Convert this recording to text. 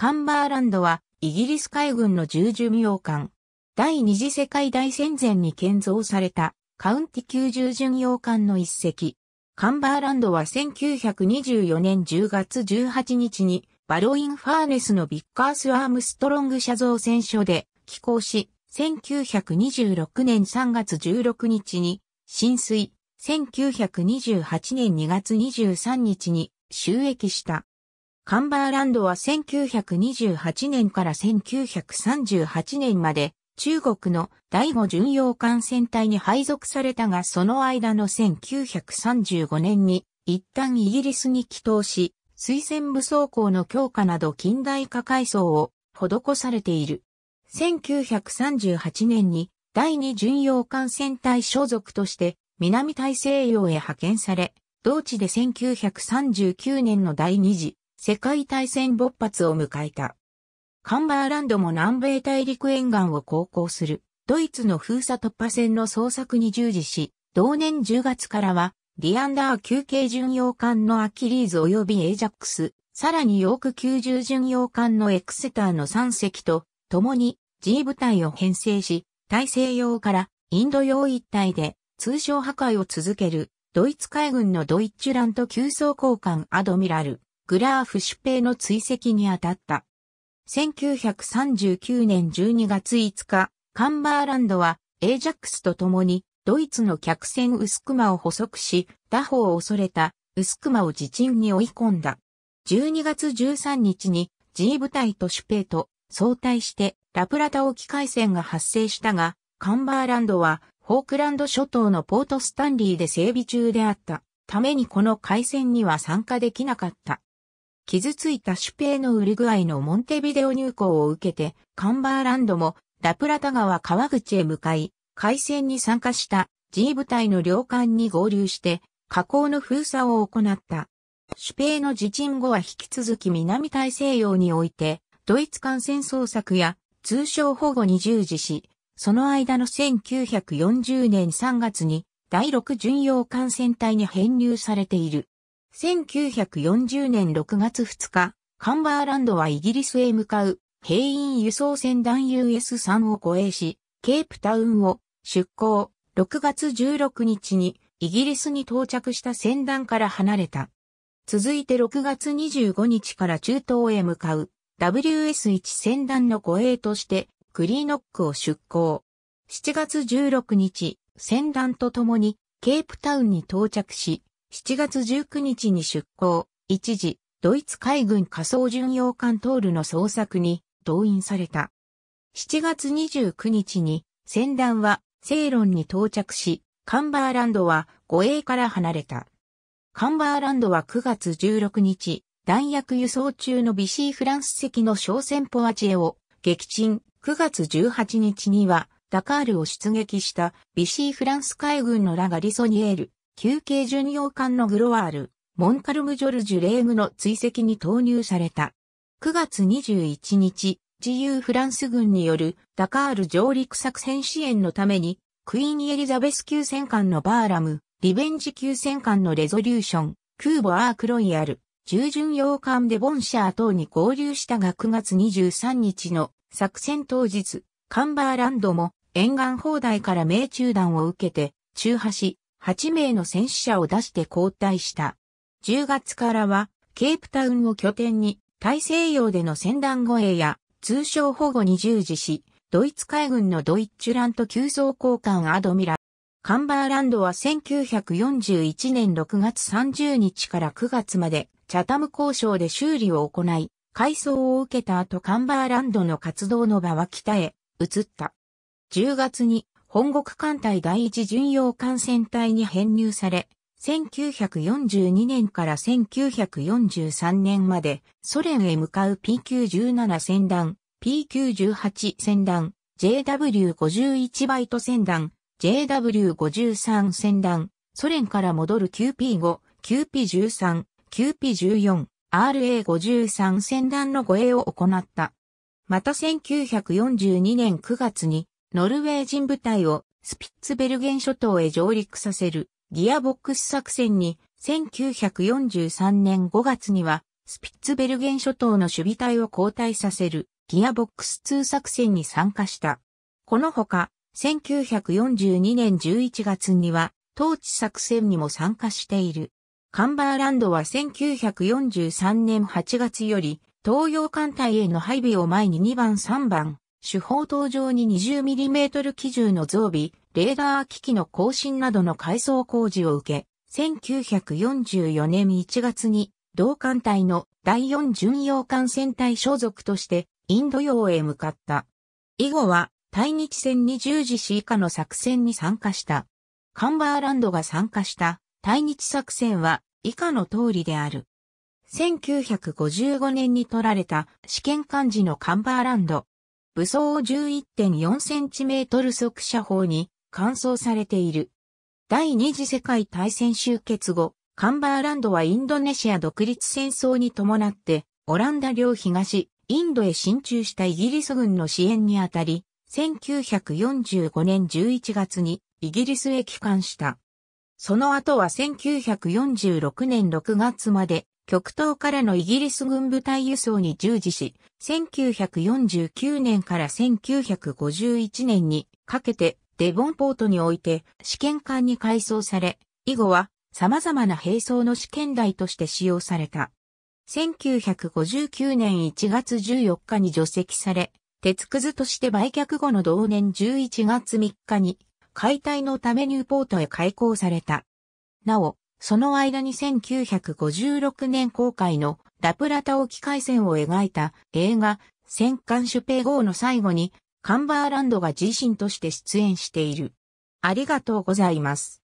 カンバーランドはイギリス海軍の重巡洋艦。第二次世界大戦前に建造されたカウンティ級重巡洋艦の一隻。カンバーランドは1924年10月18日にバロインファーネスのビッカース・アームストロング社造船所で寄港し、1926年3月16日に浸水、1928年2月23日に収益した。カンバーランドは1928年から1938年まで中国の第五巡洋艦船隊に配属されたがその間の1935年に一旦イギリスに帰投し、水戦武装校の強化など近代化改装を施されている。1938年に第二巡洋艦船隊所属として南大西洋へ派遣され、同地で1939年の第二次世界大戦勃発を迎えた。カンバーランドも南米大陸沿岸を航行するドイツの封鎖突破船の捜索に従事し、同年10月からはディアンダー休系巡洋艦のアキリーズ及びエージャックス、さらにヨーク90巡洋艦のエクセターの3隻と共に G 部隊を編成し、大西洋からインド洋一帯で通商破壊を続けるドイツ海軍のドイッチュラント急走交換アドミラル。グラーフ出兵の追跡に当たった。1939年12月5日、カンバーランドはエージャックスと共にドイツの客船ウスクマを捕捉し、打法を恐れたウスクマを自陣に追い込んだ。12月13日に G 部隊とシュペイと相対してラプラタ沖海戦が発生したが、カンバーランドはフォークランド諸島のポートスタンリーで整備中であったためにこの海戦には参加できなかった。傷ついたシュペーのウルグアイのモンテビデオ入港を受けて、カンバーランドもラプラタ川川口へ向かい、海戦に参加した G 部隊の領艦に合流して、河口の封鎖を行った。シュペーの自沈後は引き続き南大西洋において、ドイツ艦船捜索や通商保護に従事し、その間の1940年3月に第6巡洋艦船隊に編入されている。1940年6月2日、カンバーランドはイギリスへ向かう兵員輸送船団 US3 を護衛し、ケープタウンを出港、6月16日にイギリスに到着した船団から離れた。続いて6月25日から中東へ向かう WS1 船団の護衛としてクリーノックを出港。7月16日、船団と共にケープタウンに到着し、7月19日に出港、一時、ドイツ海軍仮想巡洋艦トールの捜索に動員された。7月29日に船団はセイロンに到着し、カンバーランドは護衛から離れた。カンバーランドは9月16日、弾薬輸送中のビシーフランス籍の小船ポアチエを撃沈。9月18日にはダカールを出撃したビシーフランス海軍のラガリソニエール休憩巡洋艦のグロワール、モンカルム・ジョルジュ・レームの追跡に投入された。9月21日、自由フランス軍によるダカール上陸作戦支援のために、クイーン・エリザベス級戦艦のバーラム、リベンジ級戦艦のレゾリューション、クーボ・アーク・ロイヤル、従巡洋艦でボンシャー等に合流したが9月23日の作戦当日、カンバーランドも沿岸砲台から命中弾を受けて、中破し、8名の戦死者を出して交代した。10月からは、ケープタウンを拠点に、大西洋での戦団護衛や、通商保護に従事し、ドイツ海軍のドイッチュラント急増交換アドミラ。カンバーランドは1941年6月30日から9月まで、チャタム交渉で修理を行い、改装を受けた後カンバーランドの活動の場は北へ移った。10月に本国艦隊第一巡洋艦船隊に編入され、1942年から1943年までソ連へ向かう p 9 1 7船団、p 9 1 8船団、JW51 バイト船団、JW53 船団、ソ連から戻る QP5、QP13、QP14、RA53 船団の護衛を行った。また1942年9月にノルウェー人部隊をスピッツベルゲン諸島へ上陸させるギアボックス作戦に1943年5月にはスピッツベルゲン諸島の守備隊を交代させるギアボックス2作戦に参加した。このほか1942年11月には統治作戦にも参加している。カンバーランドは1943年8月より東洋艦隊への配備を前に2番3番手法塔上に 20mm 機銃の増備、レーダー機器の更新などの改装工事を受け、1944年1月に同艦隊の第4巡洋艦船隊所属としてインド洋へ向かった。以後は対日戦に従事し以下の作戦に参加した。カンバーランドが参加した対日作戦は以下の通りである。1955年に取られた試験艦時のカンバーランド武装 11.4cm 速射砲に換装されている。第二次世界大戦終結後、カンバーランドはインドネシア独立戦争に伴って、オランダ領東、インドへ進駐したイギリス軍の支援にあたり、1945年11月にイギリスへ帰還した。その後は1946年6月まで極東からのイギリス軍部隊輸送に従事し、1949年から1951年にかけてデボンポートにおいて試験管に改装され、以後は様々な兵装の試験台として使用された。1959年1月14日に除籍され、鉄くずとして売却後の同年11月3日に解体のためニューポートへ開港された。なお、その間に1956年公開のラプラタ沖海戦を描いた映画戦艦シュペ号の最後にカンバーランドが自身として出演している。ありがとうございます。